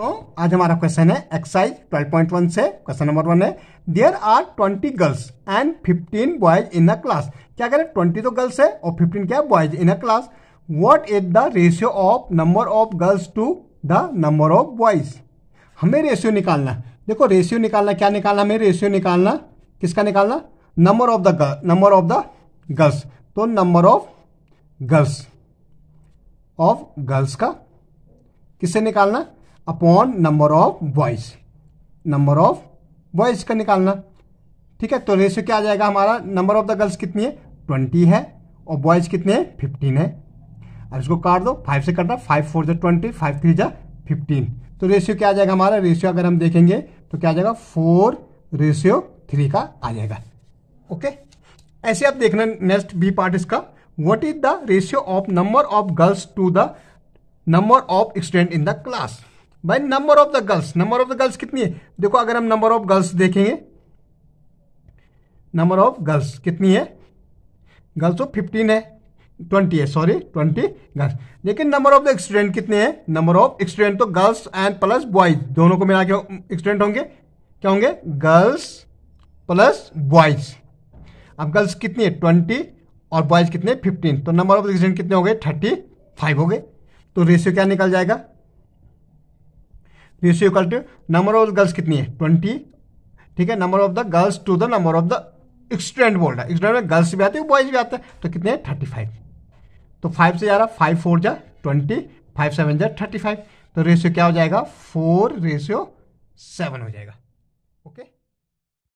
तो आज हमारा क्वेश्चन है एक्साइज 12.1 से क्वेश्चन नंबर वन है there are 20 girls and 15 boys in a class क्या करें ट्वेंटी तो गर्ल्स है और 15 क्या है boys in a class what is the ratio of number of girls to the number of boys हमें रेशियो निकालना देखो रेशियो निकालना क्या निकालना हमें रेशियो निकालना किसका निकालना number of the number of the girls तो number of girls of girls का किससे निकालना upon number of boys number of boys का निकालना ठीक है तो रेशियो क्या आ जाएगा हमारा नंबर ऑफ द गर्ल्स कितनी है ट्वेंटी है और बॉयज कितने हैं फिफ्टीन है और इसको काट दो फाइव से काटना फाइव फोर जो ट्वेंटी फाइव थ्री जा फिफ्टीन तो रेशियो क्या आ जाएगा हमारा रेशियो अगर हम देखेंगे तो क्या आ जाएगा फोर रेशियो थ्री का आ जाएगा ओके ऐसे आप देखना नेक्स्ट बी पार्ट इसका what is the ratio of number of girls to the number of student in the class भाई number of the girls number of the girls कितनी है देखो अगर हम नंबर ऑफ गर्ल्स देखेंगे नंबर ऑफ गर्ल्स कितनी है गर्ल्स ऑफ फिफ्टीन है ट्वेंटी है सॉरी ट्वेंटी गर्ल्स लेकिन नंबर ऑफ द स्टूडेंट कितने हैं नंबर ऑफ स्टूडेंट तो गर्ल्स एंड प्लस बॉयज दोनों को मिला के स्टूडेंट होंगे क्या होंगे गर्ल्स प्लस बॉयज अब गर्ल्स कितनी है ट्वेंटी और बॉयज कितने फिफ्टीन तो नंबर ऑफ स्टूडेंट कितने हो गए थर्टी फाइव हो गए तो रेशियो क्या निकल जाएगा ratio equal to number of girls कितनी है ट्वेंटी ठीक है number of the girls to the number of the extent बोल रहा है एक्सटेंट में गर्ल्स भी आते हैं बॉयज भी आते हैं तो कितने थर्टी फाइव तो फाइव से जा रहा फाइव फोर जा ट्वेंटी फाइव सेवन जा थर्टी फाइव तो रेशियो क्या हो जाएगा फोर रेशियो सेवन हो जाएगा ओके okay?